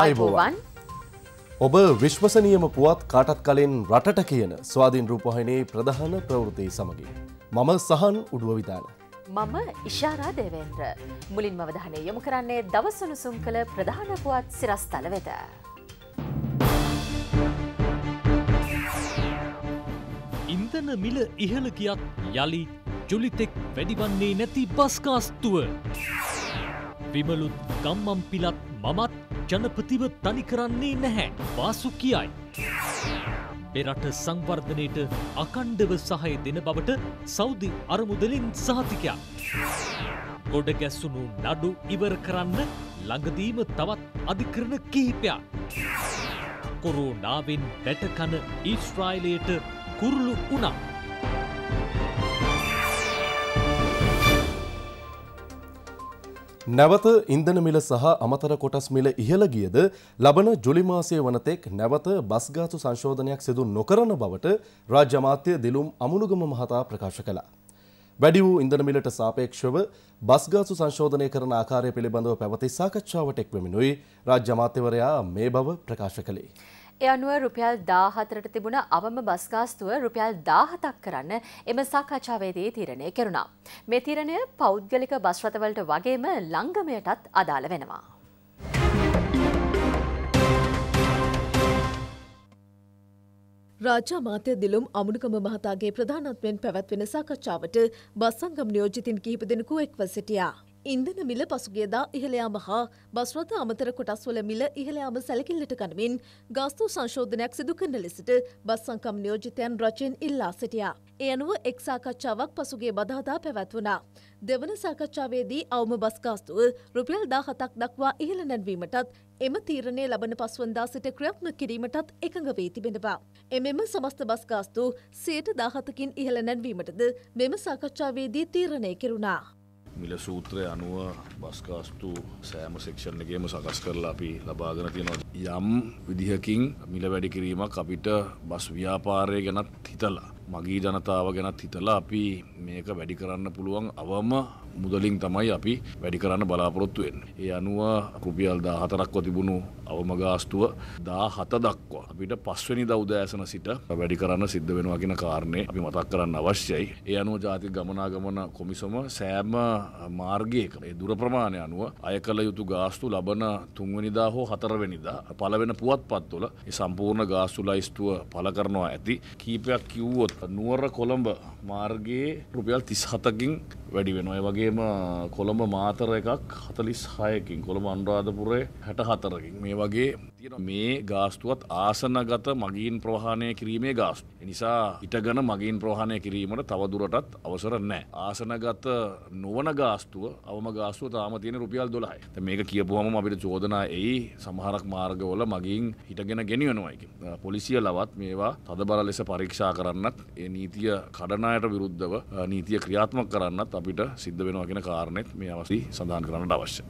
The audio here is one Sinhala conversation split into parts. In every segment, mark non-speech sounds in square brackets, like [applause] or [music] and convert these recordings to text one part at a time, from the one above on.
අයිබෝවන් ඔබ විශ්වසනියම පුවත් කාටත් කලින් රටට කියන ස්වාධීන් රූපහහිනේ ප්‍රධාන ප්‍රවෘතිය සමගින්. මම සහන් උඩුවවිතාන. මම ඉශාරා දේවේන්ද්‍ර මුලින් මවදහනේ යොමු කරන්නේ දවසුණුසුම් කළ ප්‍රධාන පුවත් සිරස්තල වෙත. ඉන්දන මිල ඉහළ කියත් යළි ජුලිතෙක් වැඩිවන්නේ නැති බස්කාස්තුව. විමලුත් ගම්මම් පිලත් මමත් ජනපතිව තනි කරන්නේ නැහැ වාසු කියයි. එරට සංවර්ධනයට අකණ්ඩව සහය දෙන බවට සෞදි අරමුදලින් සහතිකයක්. ගොඩ ගැස්සුණු නඩු ඉවර කරන්න ළඟදීම තවත් අධිකරණ කිහිපයක්. කොරෝනාවෙන් වැටකන ඊස්ට්‍රයිලයට කුරුලු වනා. නැවත ඉන්ධන මිල සහ අමතර කොටස් මිල ඉහළ ගියද ලබන ජුලි මාසයේ වනතෙක් නැවත බස්ගාසු සංශෝධනයක් සිදු නොකරන බවට රාජ්‍ය අමාත්‍ය දිලුම් අමුණුගම මහතා ප්‍රකාශ කළා. වැඩි වූ ඉන්ධන මිලට සාපේක්ෂව බස්ගාසු සංශෝධනය කරන ආකාරය පිළිබඳව පැවති සාකච්ඡාවට එක් වෙමිනුයි රාජ්‍ය අමාත්‍යවරයා මේ බව ප්‍රකාශ කළේ. ඒ අනුව රුපියල් 14ට තිබුණ අවම බස් ගාස්තුව රුපියල් 17ක් කරන්න එම සාකච්ඡාවේදී තීරණය කෙරුණා. මේ තීරණය පෞද්ගලික බස් රථවලට වගේම ලංගමයටත් අදාළ වෙනවා. රාජා මාත්‍ය දිලුම් අමුණුකම මහතාගේ ප්‍රධානත්වයෙන් පැවැත්වෙන සාකච්ඡාවට බස් සංගම් නියෝජිතින් කිහිප දෙනෙකු එක්ව සිටියා. ඉන්දන මිල පසුගේදා ඉහළයාම හා බස්රථ අමතර කොටස්වල මිල ඉහළයාම සැලකිල්ලට කනමින් ගාස්තු සංශෝධනයක් සිදු කරන ලෙසට බස් සංකම් නියෝජිතයන් රචයෙන් ඉල්ලා සිටියා. ඒ අනුව එක් සාකච්ඡාවක් පසුගේ බදාදා පැවැත්වුණා. දෙවන සාකච්ඡාවේදී අවම බස් ගාස්තුව රුපියල් දා හතක් දක්වා ඉහළ නැන්වීමටත් එම තීරණය ලබන පස්වන්දා සිට ක්‍රියාත්ම කිරීමටත් එකඟ වී තිබෙනවා. එමෙම සමස්ත බස් ගාස්තු සයට දාහතකින් ඉහළ නැන්වීමටද මෙම සාකච්ඡාවේදී තීරණය කෙරුණා. මිල සූත්‍රය අනුව බස්කාස්තු සෑම සෙක්ෂණගේම සකස් කරලා අපි ලබාගෙන තියෙනවා. යම් විදිහකින් මිල වැඩි කිරීමක් අපිට බස් ව්‍යාපාරය ගැනත් හිතලා. මගී ජනතාව ගැනත් හිතලා අපි මේක වැඩි කරන්න පුළුවන් අවම මුදලින් තමයි අපි වැඩි කරන්න බලාපොරොත්තු වෙන්නේ. ඒ අනුව රුපියල් 14ක්ව තිබුණු අවම ගාස්තුව දා හත දක්වා අපිට පස්වනි දෞදෑසන සිට වැඩි කරන්න සිද්ධ වෙනවා කියෙන කාරණය අපි මතක් කරන්න අවශ්‍යයි ඒ අනුව ජාති ගමනාගමන කොමිසම සෑම මාර්ගයක දුර ප්‍රමාණය අනුව අය කළ යුතු ගාස්තු ලබන තුන්වනිදා හෝ හතරවෙනිදා පලවෙන පුවත් පත්තුල සම්පූර්ණ ගාස්තු ලයිස්තුව පල කරනවා ඇති කීපයක් කිව්වොත් නුවර කොළඹ මාර්ගයේ රුපියල් තිස් හතකින් වැඩි වෙන ඔය වගේම කොළඹ මාතර එකක් හතලිස් හයකින් කොළඹ අන්රාධපුරේ හැට හතරකින් මේ වගේ තියෙන මේ ගාස්තුවත් ආසනගත මගින් ප්‍රහණය කිරීමේ ගාස්තු. එනිසා ඉටගන මගින් ප්‍රහණය කිරීමට තවදුරටත් අවසර නෑ. ආසනගත නොවන ගාස්තුව අවම ගාස්තුව තාම තියෙන රුපියල් දොලයි. මේක කියපුහම අපිට චෝදනා එයි සමහරක් මාර්ගවල මගින් හිටගෙන ගෙනියනවායකි. පොලිසිය ලවත් මේවා තදබර ලෙස පරීක්ෂා කරන්නත් ඒ නීතිය කඩනායට විරුද්ධව නීතිය ක්‍රියාත්මක කරන්නත් අපිට සිද්ධ වෙනවා කියෙන කාරණෙත් මේ අවසි සඳහන් කරන්නට අවශ්‍ය.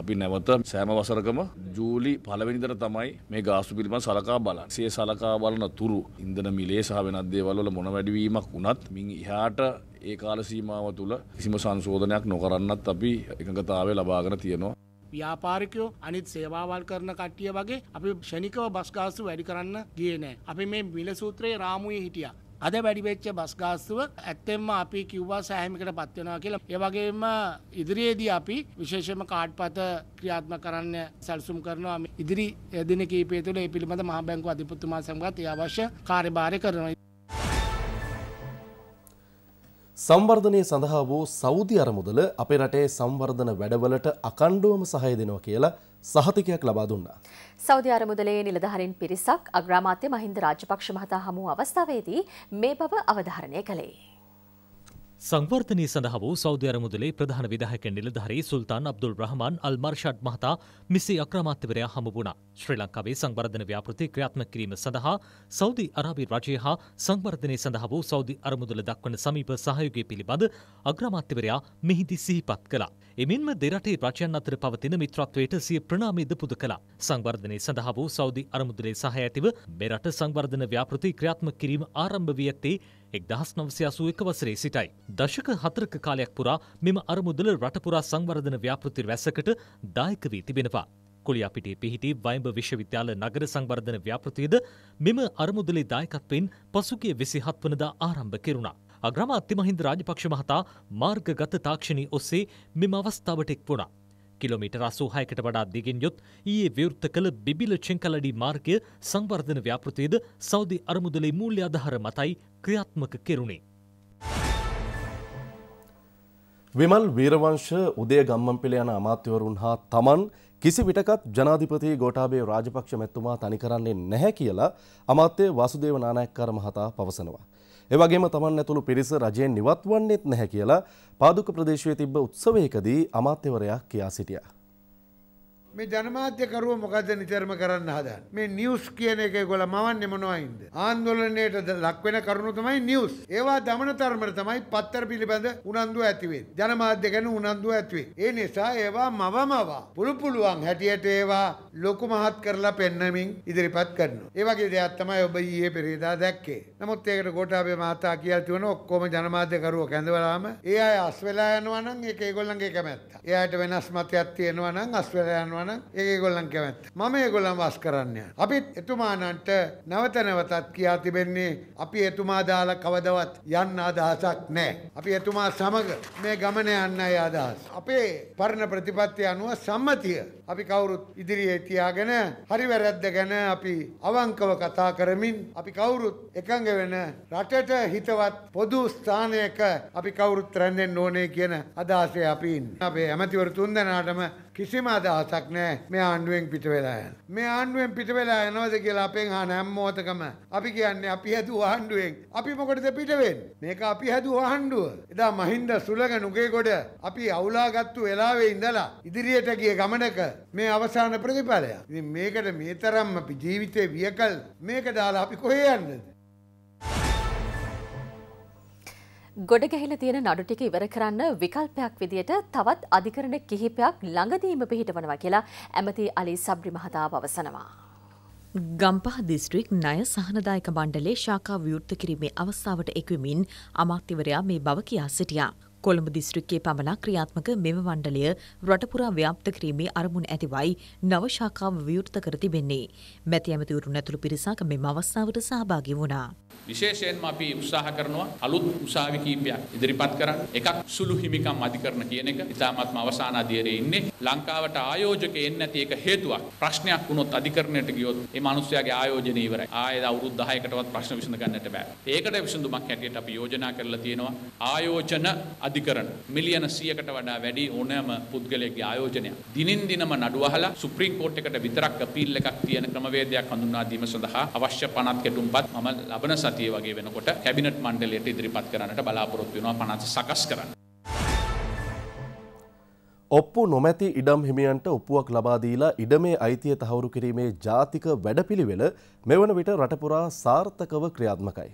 අපි නැවත සෑම වසරකම ජූලි පළවෙනිදර තමයි මේ ගාස්තු පිළිබඳ සලකා බලන්න. සිය සලකා බලන තුරු ඉන්ධන මිලේ සහ වෙනත් දේවල් වල මොන වැඩිවීමක් වුණත් මින් එහාට ඒ කාල සීමාව තුළ කිසිම සංශෝධනයක් නොකරන්නත් අපි එකඟතාවය ලබාගෙන තියෙනවා. ව්‍යාපාරිකයෝ අනිත් සේවාවල් කරන කට්ටිය වගේ අපි ෂණිකව බස් ගාස්තු වැඩි කරන්න ගියේ නෑ. අපි මේ මිල සූත්‍රයේ රාමුවේ හිටියා. අද වැඩිවෙච්ච බස් ගාස්තුව ඇත්තෙම අපි කිව්වා සෑහමිකට පත්වෙනවා කියලා ඒවගේම ඉදිරියේදී අපි විශේෂම කාඩ්පත ක්‍රියාත්ම කරන්න සැල්සුම් කරනවා ඉදිරි දින කීපය තුළ පිළිබඳ මහ බැංකු අධිපතුමා සමගත් අවශ්‍ය කාර්භාරය කරනවා සංවර්ධනය සඳහා වූ සෞදි අරමුදල අපේ රටේ සංවර්ධන වැඩවලට අකණ්ඩුවම සහය දෙනවා කියලා සහතිකයක් ලබා දුන්නා. සෞදි අරමුදලේ නිලධාරීන් පිරිසක් අග්‍රාමාත්‍ය මහින්ද රාජපක්ෂ මහතා හමු අවස්ථාවේදී මේ බව අවධාරණය කළේ. සංවර්ධනය සඳහා වූ සෞදි අරමුදලේ ප්‍රධාන විධායක නිලධාරී සුල්තාන් අබ්දුල් රහමාන් අල් මර්ෂඩ් මහතා මිසි අක්‍රමාත්‍යවරයා හමු වුණා. ශ්‍රී ලංකාවේ සංවර්ධන ව්‍යාපෘති ක්‍රියාත්මක කිරීම සඳහා සෞදි අරාබි රජය හා සංවර්ධනය සඳහා වූ සෞදි අරමුදල දක්වන සමීප සහයෝගය පිළිබඳ අග්‍රාමාත්‍යවරයා මෙහිදී සිහිපත් කළා. එමින්ම දෙරටේ රජයන් අතර පවතින මිත්‍රත්වයට සිය ප්‍රණාමයද පුද කළා. සංවර්ධනය සඳහා වූ සෞදි අරමුදලේ සහය ඇතිව මෙරට සංවර්ධන ව්‍යාපෘති ක්‍රියාත්මක කිරීම ආරම්භ වී ඇත්තේ එක් දහස් නවසය අසූ එක වසරේ සිටයි. දශක හතරක කාලයක් පුරා මෙම අරමුදල රටපුරා සංවර්ධන ව්‍යාපෘති වැසකට දායක වී තිබෙනවා. කොලියාපිටේ පිහිටි වයිඹ විශ්වවිද්‍යාල නගර සංවර්ධන ව්‍යාපෘතියද මෙම අරමුදලේ දායකත්වයෙන් පසුගිය විසි හත්වනදා ආරම්භ කෙරුණා. අග්‍රම අත්තිමහින්ද රාජපක්ෂ මහතා මාර්ගගත තාක්ෂණී ඔස්සේ මෙම අවස්ථාවට එක් වුණා. කිලෝමීට රසූහයකට වඩා දිගින් යුත් ඊයේ විවෘත කළ බිබිල චෙංකලඩි මාර්ගය සංවර්ධන ව්‍යාපෘතියද සෞදි අරමුදලේ මූල්‍ය අදහර මතයි ක්‍රියාත්මක කෙරුණේ. විමල් වීරවංශ උදය ගම්මන්පිල යන අමාත්‍යවරුන් හා තමන් කිසි විටකත් ජනාධිපති ගෝටාබේ රාජපක්ෂ මැතුමා තනි කරන්නේ නැහැ කියලා අමාත්‍ය වාසුදේව නානායක්කාර මහතා පවසනවා. එවගේම තමන් ඇතුළු පිරිස රජයෙන් නිවත් වන්නේත් නැහැ කියලා පාදුක ප්‍රදේශයේ තිබ්බ උත්සවයකදී අමාත්‍යවරයා කියා සිටියා. මේ ජනමාත්‍යකරුව මොකද නිතරම කරන්න හදන් මේ නිියස් කියන එක ගොල මවන්න මොනවයින්ද. ආන්දොලනයට ලක්වෙන කරුණු තමයි නිියස් ඒවා දමන තර්මට තමයි පත්තර පිළිබඳ උනන්දුව ඇතිවේ. ජනමාධ්‍ය ගැන උනන්දුව ඇත්වේ. ඒ නිසා ඒවා මවමවා පුළුපුළුවන් හැටියට ඒවා ලොකු මහත් කරලා පෙන්නමින් ඉදිරිපත් කරන්න. ඒවගේ දෙයක්ත්තමයි ඔබ ඒ පෙරේදා දැක්කේ. නමුත් ඒකට ගොටාබේ මතා කියල් තිවන ඔක්කොම ජනමාධ්‍යකරුව කැඳවලාම ඒ අය අස්වෙලා යනවනන් ඒ ඒගොල්ලන්ගේ කැමැත්ත. එයායට වෙනස් මතයක් තියෙනවනන් අස්වෙලා යනවා කරනවන ඒ ගොල්ලන් කැමැත්. මම ඒගොල්ලන් වස් කරන්න. අපිත් එතුමානන්ට නැවත නැවතත් කියා තිබෙන්නේ අපි එතුමා දාලා කවදවත් යන්න අදහසක් නෑ. අපි එතුමා සමග මේ ගමන යන්න අදහස්. අපේ පරණ ප්‍රතිපත්තිය අනුව සම්මතිය. අපි කවුරුත් ඉදිරියේ තියාගෙන හරි වැරද්ද ගැන අපි අවංකව කතා කරමින් අපි කවුරුත් එකඟ වෙන රටට හිතවත් පොදු ස්ථානයක අපි කවුරුත් රැඳෙන්න ඕනේ කියන අදහසේ අපි ඉන්නේ. අපේ ඇමතිවරු තුන්දෙනාටම කිසිම අදහසක් නෑ මේ ආණ්ඩුවෙන් පිට වෙලා යන. මේ ආණ්ඩුවෙන් පිට වෙලා යනවද කියලා අපෙන් අහන හැමෝතකම අපි කියන්නේ අපි හැදුව ආණ්ඩුවෙන් අපි මොකටද පිට වෙන්නේ? මේක අපි හැදුව ආණ්ඩුව. එදා මහින්ද සුලඟ නුගේගොඩ අපි අවුලාගත්තු වෙලාවේ ඉඳලා ඉදිරියට ගිය ගමනක මේ අවසාන ප්‍රතිඵලය. ඉතින් මේකට මේ තරම්ම අපි ජීවිතේ වියකල් මේක දාලා අපි කොහේ යන්නද? ගොඩ ගැහිල තියෙන නඩු ටික ඉවර කරන්න විකල්පයක් විදියට තවත් අධිකරණ කිහිපයක් ළඟදීම පිහිටවනවා කියලා ඇමති අලි සබ්‍රි මහතා පවසනවා. ගම්පහ දිස්ත්‍රික් ණය සහනදායක මණ්ඩලේ ශාකා විවෘත කිරීමේ අවස්ථාවට එක්වමින් අමාත්‍යවරයා මේ බව කියා සිටියා. කොළඹ දිස්ත්‍රික්කයේ පමණක් ක්‍රියාත්මක මෙම මණ්ඩලය රටපුරා ව්‍යාප්ත කිරීමේ අරමුණ ඇතිවයි නවශාකාව විවෘත කර තිබෙන්නේ. මැති ඇමතිවරුන් ඇතුළු පිරිසක් මෙම අවස්ථාවට සහභාගි වුණා. විශේෂයෙන්ම අපි උත්සාහ කරනවා අලුත් උසාවි කීපයක් ඉදිරිපත් කරන්න. එකක් සුළු හිමිකම් අධිකරණ කියන එක. ඉතාමත්ම අවසාන අධීරයේ ඉන්නේ. ලංකාවට ආයෝජක එන්නේ නැති එක හේතුවක්. ප්‍රශ්නයක් වුණොත් අධිකරණයට ගියොත් ඒ මිනිස්යාගේ ආයෝජනය ඉවරයි. ආයෙත් අවුරුදු 10කටවත් ප්‍රශ්න විසඳ ගන්නට බෑ. ඒකට විසඳුමක් හැටියට අපි යෝජනා කරලා තියෙනවා ආයෝජන අධිකරන මිලියන 100කට වඩා වැඩි ඕනෑම පුද්ගලයෙක්ගේ ආයෝජනයක් දිනින් දිනම නඩු අහලා සුප්‍රීම් කෝට් එකට විතරක් අපීල් එකක් තියෙන ක්‍රමවේදයක් හඳුන්වා දීම සඳහා අවශ්‍ය පනත් කැටුම්පත් මම ලබන සතිය වගේ වෙනකොට කැබිනට් මණ්ඩලයට ඉදිරිපත් කරන්නට බලාපොරොත්තු වෙනවා පනත් සකස් කරන්න. ඔප්පු නොමැති ඉඩම් හිමියන්ට ඔප්පුවක් ලබාදීලා ඉඩමේ අයිතිය තහවුරු කිරීමේ ජාතික වැඩපිළිවෙල මෙවන විට රටපුරා සාර්ථකව ක්‍රියාත්මකයි.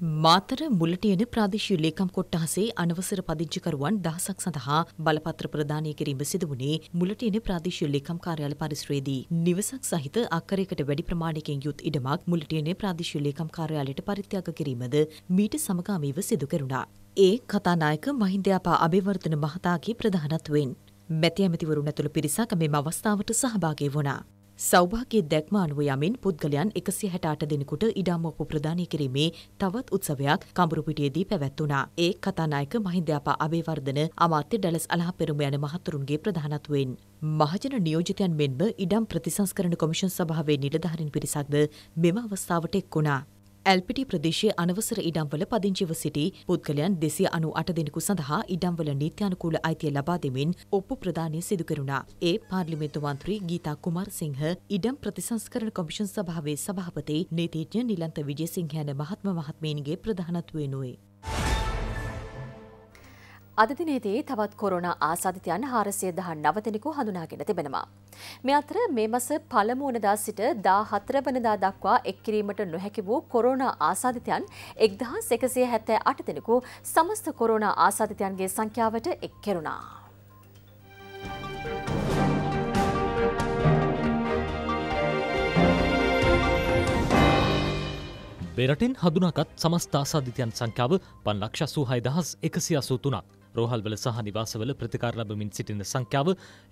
මාතර මුලටියන ප්‍රාදේශීය ලේකම් කොට්ටහසේ අනවසර පදිංචිකරුවන් දහසක් සඳහා බලපත්‍ර ප්‍රදානය කිරීම සිදු වුණේ මුලටියන ප්‍රාදේශීය ලේකම් කාර්යාල පරිසරයේදී. නිවසක් සහිත අක්කරයකට වැඩි ප්‍රමාණයකින් යුත් ඉඩමක් මුලටියන ප්‍රාදේශීය ලේකම් කාර්යාලයට පරිත්‍යාග කිරීමද මීට සමගාමීව සිදු කරුණා. ඒ කතානායක මහින්දයාපා අබේවර්ධන මහතාගේ ප්‍රධානත්වයෙන් මැති ඇමතිවරුන් ඇතුළු පිරිසක් මෙම අවස්ථාවට සහභාගී වුණා. සෞභාගේ දැක්ම අනුව යමින් පුද්ගලයන් එකසි හැටාට දෙනෙකුට ඉඩම්මෝපු ප්‍රධානය කිරීමේ තවත් උත්සවයක් කඹරුපිටියේදී පැවැත්වුණා. ඒ කතානායක මහින්දයාපා අබේවර්ධන අමාත්‍ය ඩැලස් අලහපෙරුම යන මහතුරුන්ගේ ප්‍රධානත්වෙන්. මහජන නියෝජිතයන් මෙන්ම ඉඩම් ප්‍රතිසංස්කරණ කොමිෂන් සභාවේ නිලධාරින් පිරිසක්ද මෙම අවස්ථාවට එක් වුණා. ඇල්පිටි ප්‍රදේශයේ අනවසර ඉඩම්වල පදිංචිව සිටි පුද්ගලයන් දෙසිය අනු අට දෙනෙකු සඳහා ඉඩම්වල නීත්‍යානුකූල අයිතිය ලබා දෙමින් ඔප්පු ප්‍රදානය සිදු කරුණා. ඒ පාර්ලිමේන්තු මන්ත්‍රී ගීතා කුමාරසිංහ ඉඩම් ප්‍රතිසංස්කරණ කොමිෂන් සභාවේ සභාපති නීතිඥ නිලන්ත විජේසිංහ යන මහත්ම මහත්මීන්ගේ ප්‍රධානත්වයෙන් නොවේ. අද දිනේදී තවත් කොරෝනා ආසාදිතයන් 419 දෙනෙකු හඳුනාගෙන තිබෙනවා. මේ අතර මේ මාස පළමු වනදා සිට 14 වනදා දක්වා එක් කිරීමට නොහැකි වූ කොරෝනා ආසාදිතයන් 1178 දෙනෙකු සමස්ත කොරෝනා ආසාදිතයන්ගේ සංඛ්‍යාවට එක් කෙරුණා. මෙරටින් හඳුනාගත් සමස්ථාසාධිතයන් සංඛ්‍යාව පන් ලක්ෂ සූහය දහස් එකසි අසූ තුනක්. රෝහල්වල සහ නිවාසවල ප්‍රතිකාර ලබමින් සිටින සංඛ්‍යාව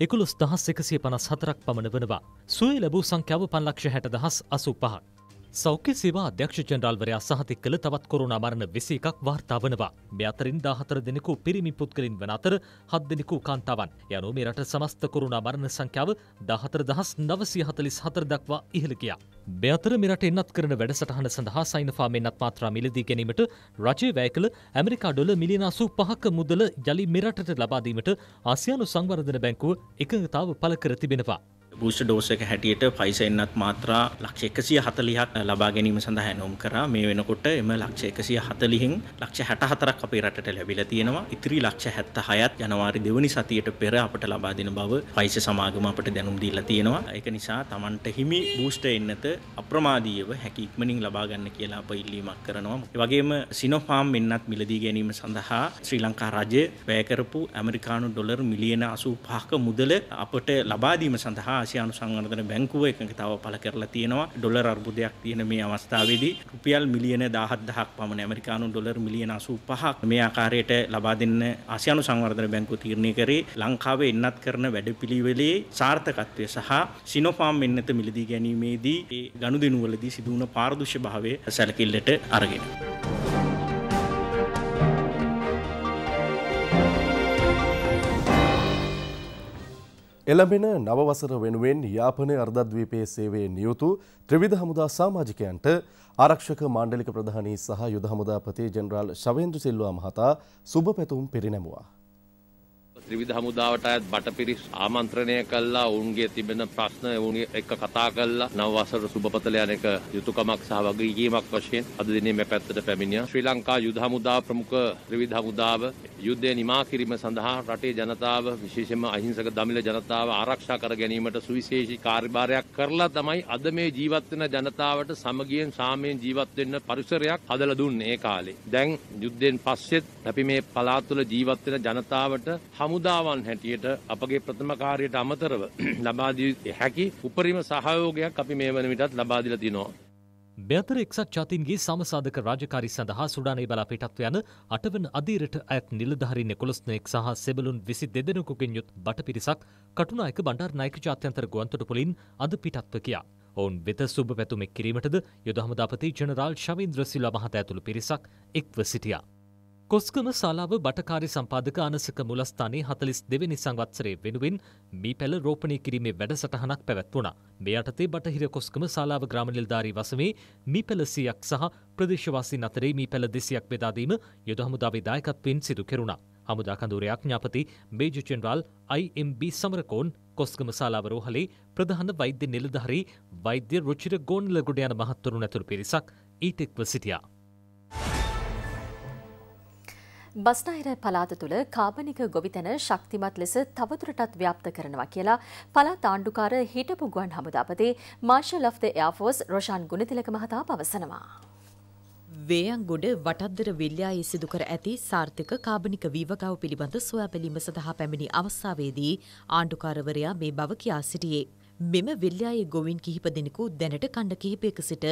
එකුළොස් දහස් එකසිය පනස් හතරක් පමණ වනවා. සුවේ ලැබූ සංඛ්‍යාව පන්ලක්ෂ හැට දහස් අසු පහක්. සෞඛ්‍ය සේවා අධ්‍යක්ෂ ජනරාල්වරයා සහතික කළ තවත් කොරුණා මරණ විසි එකක් වාර්තා වනවා. මේ අතරින් දාහතර දෙනෙකු පිරිමි පුද්ගලින් වන අතර හත් දෙනෙකු කාන්තාවන්. යනු මේ රට සමස්ත කොරුණා මරණ සංඛ්‍යාව දාහතර දහස් නවසය හතලිස් හතර දක්වා ඉහළ ගියා. බ්‍යතර මෙරට එන්නත් කරන වැඩසටහන සඳහා සයිනෆා මෙන්නත් මාත්‍රා මිලදී ගැනීමට රජය වැය කළ ඇමරිකා ඩොල මිලියන අසූ පහක මුදල යළි මෙරටට ලබාදීමට ආසියානු සංවර්ධන බැංකුව එකඟතාව පළ කර තිබෙනවා. බූෂ ඩෝසක හැටියට පයිසෙන්න්නත් මාත්‍රා ලක්ෂ එකසිය හතලිහක් ලබා ගැනීම සඳහා නොම් කරා මේ වෙනකොට එම ලක්ෂ එකසිය හතලිහින් ලක්ෂ හැට හතරක් අපේ රටට ලැබිල තියෙනවා ඉතිරි ලක්ෂ හැත්ත හයත් ජනවාරි දෙවනි සතියට පෙර අපට ලබාදින බව පයිස සමාගම අපට දැනුම් දීලා තියෙනවා ඒක නිසා Tamanට හිමි බූස්ට එන්නත අප්‍රමාදීව හැකි ඉක්මනින් ලබා ගන්න කියලා අප ඉල්ලීමක් කරනවා ඒ වගේම සිනෝෆාම් මෙන්නත් මිලදී ගැනීම සඳහා ශ්‍රී ලංකා රජය වැය කරපු ඇමරිකානු ඩොලර් මිලියන 85ක මුදල අපට ලබා දීම සඳහා ආසියානු සංවර්ධන බැංකුව එකක තව පළ කරලා තියෙනවා ඩොලර් අර්බුදයක් තියෙන මේ අවස්ථාවේදී රුපියල් මිලියන 17000ක් පමණ ඇමරිකානු ඩොලර් මිලියන 85ක් මේ ආකාරයට ලබා දෙන්න ආසියානු සංවර්ධන බැංකුව තීරණය කරේ ලංකාවේ එන්නත් කරන වැඩපිළිවෙලේ සාර්ථකත්වය සහ සිනෝෆාම් එන්නත මිලදී ගැනීමේදී ඒ ගනුදෙනුවලදී සිදුවන පාරදුෂ්‍ය භාවය සැලකිල්ලට අරගෙන. එළඹෙන නවවසර වෙනුවෙන් යාපනය අර්ධද්වීපයේ සේවයේ නියුතු ත්‍රිවිධ හමුදා සාමාජිකයන්ට ආරක්ෂක මණ්ඩලික ප්‍රධානී සහ යුද හමුදාපති ජෙනරාල් ශවේන්ද්‍ර සිල්වා මහතා සුබ පැතුම් පිරිනැමුවා. ත්‍රිවිධ හමුදාවට අයත් බටපිරිස් ආමන්ත්‍රණය කළා ඔවුන්ගේ තිබෙන ප්‍රශ්න ඔවුන්ගේ එක්ක කතා කළා නව වසර සුබපතල යන එක යුතුයකමක් සහ වගකීමක් වශයෙන් අද දිනේ මේ පැත්තට පැමිණියා ශ්‍රී ලංකා යුද හමුදා ප්‍රමුඛ ත්‍රිවිධ හමුදාව යුද්ධය නිමා කිරීම සඳහා රටේ ජනතාව විශේෂයෙන්ම අහිංසක දමිළ ජනතාව ආරක්ෂා කර ගැනීමට සුවිශේෂී කාර්යභාරයක් කරලා තමයි අද මේ ජීවත් වෙන ජනතාවට සමගියෙන් සාමයෙන් ජීවත් වෙන්න පරිසරයක් හදලා දුන්නේ ඒ කාලේ දැන් යුද්ධයෙන් පස්සෙත් අපි මේ පළාත් තුළ ජීවත් වෙන ජනතාවට හමු හමුදාවන් හැටියට අපගේ ප්‍රථම කාර්යයට අමතරව [clears throat] ලබා දිය හැකි උපරිම සහයෝගයක් අපි මේ වන විටත් ලබා දීලා තිනවා. මෙතර එක්සත් ජාතීන්ගේ සමසාධක රාජකාරී සඳහා සුඩානයේ බලාපිටත්ව යන අටවන අධීරට අයත් නිලධාරීන් 11 නෙක් සහ සෙබළුන් 22 දෙනෙකුගෙන් යුත් බටපිරිසක් කටුනායක බණ්ඩාරනායක ජාත්‍යන්තර ගුවන්තොටුපොලින් අද පිටත්ව කියා. ඔවුන් වෙත සුබ පැතුමෙක් කිරීමටද යුද හමුදාපති ජනරාල් ශවීන්ද්‍ර සිල්වා මහතා ඇතුළු පිරිසක් එක්ව සිටියා. කොස්කම ශාලාව බටකාරි සම්පාදක අනසක මුලස්ථානයේ හතලිස් දෙවැනි සංවත්සරය වෙනුවෙන් මී පැල රෝපණය කිරීමේ වැඩසටහනක් පැවැත්වුණා. මේ අටතේ බටහිර කොස්කම ශාලාව ග්‍රාම නිලධාරී වසමේ මී පැල සියක් සහ ප්‍රදේශවාසීන් අතරේ මී පැල දෙසියක් බෙදාදීම යුද හමුදාවේ දායකත්වයෙන් සිදු කෙරුණා. හමුදා කඳුරයක් ඥාපති major general IMB Samarakoon Kosgama ශාලාව රෝහලේ ප්‍රධාන වෛද්‍ය නිලධාරී වෛද්‍ය රුචිර ගෝන්ලගොඩ යන මහත්වරුන් ඇතුළු පිරිසක් ඊට එක්ව සිටියා. බස්නාහිර පලාත තුළ කාබනික ගොවිතැන ශක්තිමත් ලෙස තවතුරටත් ව්‍යාප්ත කරනවා කියලා පලාත් ආණ්ඩුකාර හිටපු ගුවන් හමුදාපති marshal of the Air Force Roshan Gunathilaka මහතා පවසනවා. වේයන්ගොඩ වටද්දර විල්්‍යායේ සිදුකර ඇති සාර්ථක කාබනික වීවගාව පිළිබඳ සොයා බැලීම සඳහා පැමිණි අවස්ථාවේදී ආණ්ඩුකාරවරයා මේ බව කියා සිටියේ. මෙම විල්්‍යායේ ගොවින් කිහිප දෙනෙකු දැනට කණ්ඩ කිහිපයක සිට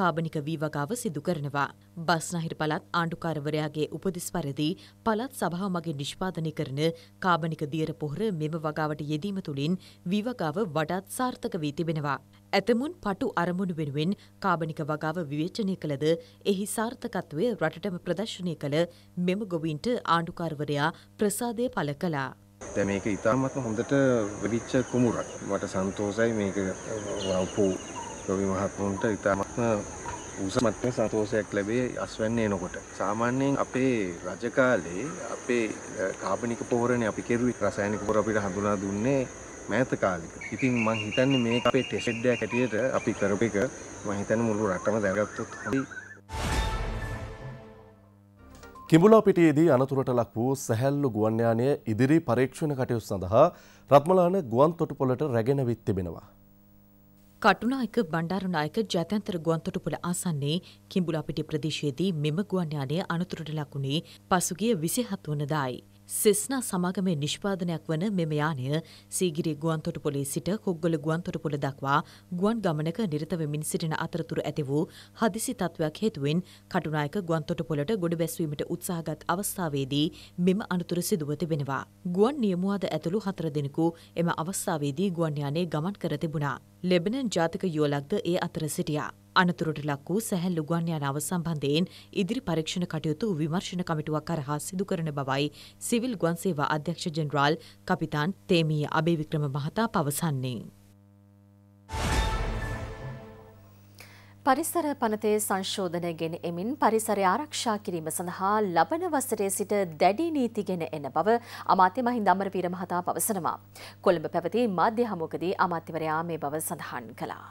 කාබනික වී වගාව සිදු කරනවා. බස්නාහිර පළත් ආණ්ඩුකාරවරයාගේ උපදෙස් පරදි පළත් සභාව මගේ නිෂ්පාදනය කරන කාබනික දියර පොහොර මෙම වගාවට යෙදීම තුළින් විවගාව වඩාත් සාර්ථක වී තිබෙනවා. ඇතමුන් පටු අරමුණු වෙනුවෙන් කාබනික වගාව විවේචනය කළද එහි සාර්ථකත්වය රටටම ප්‍රදර්ශනය කළ මෙම ගොවින්ට ආණ්ඩුකාරවරයා ප්‍රසාදය පළ කලා. දැන් මේක ඉතාමත්ම හොඳට වෙලිච්ච කුමුරක්. මට සන්තෝසයි මේක වවපු රවි මහත්මුන්ට ඉතාමත්ම උස මට්ටමේ සන්තෝෂයක් ලැබේ අස්වැන්නේ එනකොට. සාමාන්‍යයෙන් අපේ රජ කාලේ අපේ කාබනික පෝරණේ අපි කෙරුවේ රසායනික පෝර අපිට හඳුනා දුන්නේ මෑත කාලෙක. ඉතින් මං හිතන්නේ මේක අපේ ටෙස්ට් එකක් ඇටියට අපි කරපු එක මං හිතන්නේ මුළු රටම දැනගත්තොත් හරි කිඹුලාපිටියේදී අනතුරට ලක් වූ සැහැල්ලු ගුවන්යානය ඉදිරි පරීක්ෂණ කටයුතු සඳහා රත්මලාන ගුවන් තොටුපොළට රැගෙන විත් තිබෙනවා. කටුනායක බණ්ඩාරනායක ජාත්‍යන්තර ගුවන්තොටුපොළ ආසන්නයේ කිඹුලාපිටි ප්‍රදේශයේදී මෙම ගුවන්යානය අනතුරට ලකුණේ පසුගිය 27 වනදායි. සෙස්නා සමාගමේ නිෂ්පාදනයක් වන මෙම යානය සීගිරිය ගුවන්තොටුපොලේ සිට කොග්ගල ගුවන්තොටුපොළ දක්වා ගුවන් ගමනක නිරතවමින් සිටින අතරතුර ඇති වූ හදිසි තත්ත්වයක් හේතුවෙන් කටුනායක ගුවන්තොටුපොළට ගොඩ බැස්වීමට උත්සාහගත් අවස්ථාවේදී මෙම අනතුර සිදුව තිබෙනවා. ගුවන් නියමුවාද ඇතුළු හතර දෙනෙකු එම අවස්ථාවේදී ගුවන් යානයේ ගමන් කර තිබුණා. ලෙබනන් ජාතික යුවලක්ද ඒ අතර සිටියා. අනතුරට ලක් වූ සැහැල්ලු ගුවන් යානාව සම්බන්ධයෙන් ඉදිරි පරීක්ෂණ කටයුතු විමර්ශන කමිටුවක් කරහා සිදු කරන බවයි සිවිල් ගුවන් සේවා අධ්‍යක්ෂ ජෙනරාල් කපිතාන් තේමී අබේවික්‍රම මහතා පවසන්නේ. පරිසර පනතේ සංශෝධනය ගෙන එමින් පරිසරය ආරක්ෂා කිරීම සඳහා ලබන වසරේ සිට දැඩි නීති ගෙන එන බව අමාත්‍ය මහින්ද අමරවීර මහතා පවසනවා. කොළඹ පැවති මාධ්‍ය හමුවකදී අමාත්‍යවරයා මේ බව සඳහන් කළා.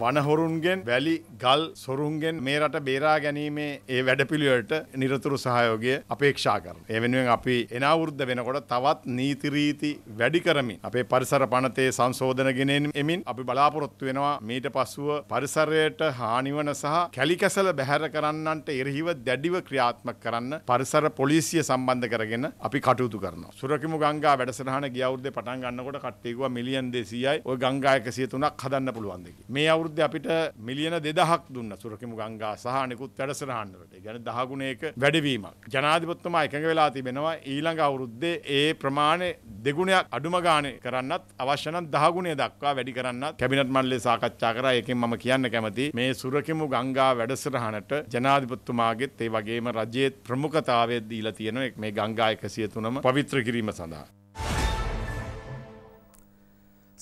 වනහොරුන්ගෙන් වැලි ගල් සොරුන්ගෙන් මේ රට බේරා ගැනීමේ ඒ වැඩපිළිවෙලට නිරතුරු සහයෝගය අපේක්ෂා කරන. ඒ වෙනුවෙන් අපි එනවෘද්ධ වෙනකොට තවත් නීති රීති වැඩි කරමින් අපේ පරිසර පනතේ සංශෝධන ගෙනෙන එමින් අපි බලාපොරොත්තු වෙනවා මීට පසුව පරිසරයට හානිවන සහ කැලිකසල බැහැර කරන්නන්ට එරෙහිව දැඩිව ක්‍රියාත්මක කරන්න පරිසර පොලිසිය සම්බන්ධ කරගෙන අපි කටයුතු කරනවා. සුරකිමු ගංගා වැඩසටහන ගිය අවුරුද්දේ පටන් ගන්නකොට කට්ටිය කිව්වා මිලියන් 200යි ওই ගංගා 103ක් හදන්න පුළුවන් දෙකි. මේ අවුරුද්දේ අපිට මිලියන 2000ක් දුන්න සුරකිමු ගංගා සහ නිකුත් වැඩසටහන්වලට. ඒ කියන්නේ 10 ගුණයක වැඩිවීමක්. ජනාධිපතිතුමා එකඟ වෙලා තිබෙනවා ඊළඟ අවුරුද්දේ ඒ ප්‍රමාණය දෙගුණයක් අඩුම ගානේ කරන්නත් අවශ්‍ය නම් 10 ගුණය දක්වා වැඩි කරන්නත් කැබිනට් මණ්ඩලය සාකච්ඡා කරා. ඒකෙන් මම කියන්න කැමති මේ සුරකිමු ගංගා වැඩසටහනට ජනාධිපතිතුමාගෙත් ඒ වගේම රජයේ ප්‍රමුඛතාවය දීලා තියෙනවා මේ ගංගා 103ම පවිත්‍ර කිරීම සඳහා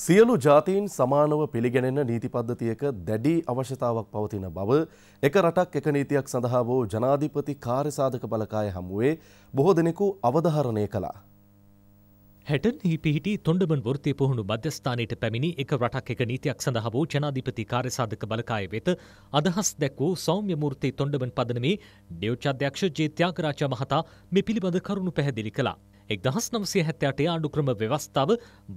සියලු ජාතීන් සමානව පිළිගැනෙන නීති පද්ධතියක දැඩි අවශ්‍යතාවක් පවතින බව එක රටක් එක නීතියක් සඳහා වූ ජනාධිපති කාර්යසාධක බලකාය හමුවේ බොහෝ දෙනෙකු අවධාරණය කළා. හැටන්හි පිහිටි තොඩබන් ෘතිය පුහුණු මධ්‍යස්ථානයට පැමිණි එක රටක් එක නීතියක් සඳහා වූ ජනාධිපති කාර්යසාධක බලකාය වෙත අදහස් දැක් වූ සෞම්‍ය මූර්ති තොඩබන් පදනමේ ඩියෝචාධ්‍යක්ෂ ජේත්‍යාගරාචා මහතා මෙ පිළිබඳ කරුණු පැහැදිලි කලා. එක්දහස් නම්සේ හැත්තයාටේ අඩුක්‍රම ව්‍යවස්ථාව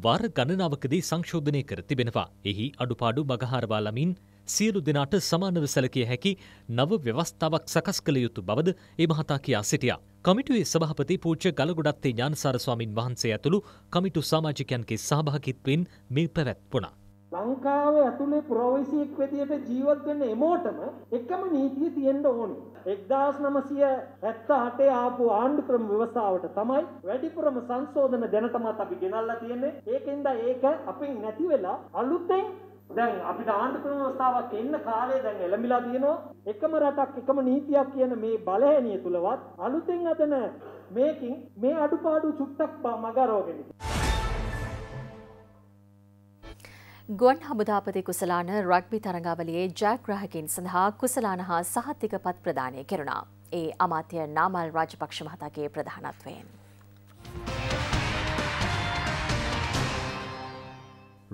වර ගණනාවකදී සංශෝධනය කර තිබෙනවා. එහි අඩුපාඩු මගහාරවාලමින් සියලු දෙනාට සමානව සැලකිය හැකි නව ව්‍යවස්ථාවක් සකස් කළ යුතු බවද ඒ මහතා කියා සිටියා. කමිටුවේ සභහපති පූච්ච ගලගොඩත්තේ ඥානසාර ස්වාමින් වහන්සේ ඇතුළු කමිටු සාමාජිකයන්ගේ සහභාකිත්වෙන් මේ පැවැත්වනා. ලංකාව ඇතුළේ ප්‍රෝවිසියෙක් වෙදියට ජීවත්වන්න එමෝටම එකම නීතිය තියෙන්ට ඕනේ. එක්දාස් නමසිය ඇත්ත හටේ ආපු ආණ්ඩු ක්‍රම ව්‍යවස්ථාවට තමයි වැඩිපුරම සංශෝධන දැනටමත් අපි ගෙනල්ලා තියෙන්නේ ඒකෙන්ද ඒක අපින් නැති වෙලා අලුතෙන් දැන් අපිට ආණ්ඩු ක්‍රම ව්‍යවස්ථාවක් එන්න කාලය දැන් එළඹිලා තියෙනවා එකම රටක් එකම නීතියක් කියන මේ බලහැණිය තුලවත් අලුතෙන් අදන මේකින් මේ අඩුපාඩු චුට්ටක් මග අරවගෙන ගොන් හමුදාපති කුසලාන රක්බි තරඟාවලියේ ජයග්‍රහකින් සඳහා කුසලාන හා සහතික පත් ප්‍රදානය කෙරුණා. ඒ අමාත්‍ය නාමල් රාජපක්ෂ මහතාගේ ප්‍රධානත්වයෙන්.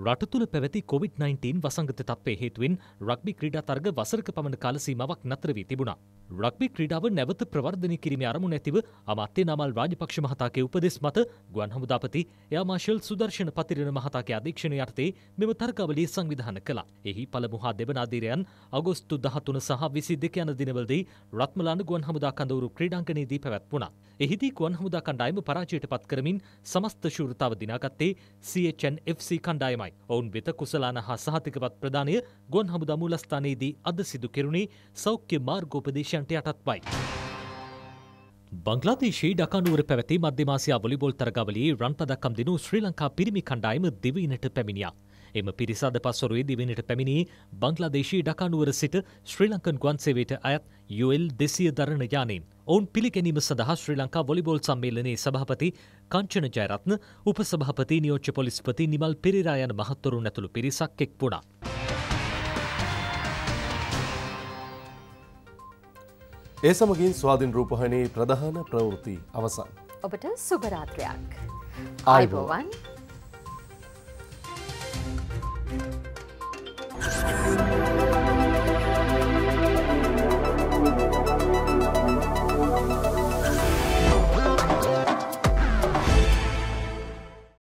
රට තුළ පැවැති COොVID-19 වසංගත තත්වය හේතුවෙන් රක්බි ක්‍රීඩා තර්ග වසරක පමණ කාලසීමාවක් නතර වී තිබුණා. රක්බි ක්‍රීඩාව නැවත ප්‍රවර්ධනය කිරීම අරමුණ ඇතිව අමාත්‍ය නමල් රාජපක්ෂ මහතාගේ උපදෙස් මත ගුවන් හමුදාපති එයා මාශල් සුදර්ශන පතිරණ මහතාගේ අධීක්ෂණය යටතේ මෙම තර්කාවලිය සංවිධාන කළා. එහි පළමු හා දෙවන අධීරයන් අගෝස්තු 13 සහ 22 යන දිනවලදී රත්මලාන ගුවන් හමුදා කඳවුරු ක්‍රීඩාංගණයේදී පැවැත්වුණා. එහිදී ගුවන් හමුදා කණ්ඩායම පරාජයට පත් කරමින් සමස්ත ශූරතාව දිනාගත්තේ CHNFC කණ්ඩායමයි. තමයි. ඔවුන් වෙත කුසලාන හා සහතිකවත් ප්‍රදානය ගොන් හමුදා මූලස්ථානයේදී අද සිදු කෙරුණේ සෞඛ්‍ය මාර්ගෝපදේශයන්ට යටත්වයි. බංගලාදේශයේ ඩකානුවර පැවැති මධ්‍යමාසියා වොලිබෝල් තරගාවලියේ රන් පදක්කම් දිනු ශ්‍රී ලංකා පිරිමි කණ්ඩායම දිවයිනට පැමිණියා. එම පිරිස අද පස්වරුවේ දිවයිනට පැමිණී බංගලාදේශයේ ඩකානුවර සිට ශ්‍රී ලංකන් ගුවන් සේවයට අයත් UL 200 දරණ යානෙන් ඔවුන් පිළිගැනීම සඳහා ශ්‍රී ලංකා වොලිබෝල් සම්මේලනයේ සභාපති කංචන ජයරත්න උපසභාපති නියෝච්‍ය පොලිස්පති නිමල් පෙරේරා යන මහත්වරුන් ඇතුළු පිරිසක් එක් වුණා. ඒ සමගින් ස්වාධින් රූපහණයේ ප්‍රධාන ප්‍රවෘති අවසන්. ඔබට සුභරාත්‍රයක්. ආයිබෝවන්. Thank you.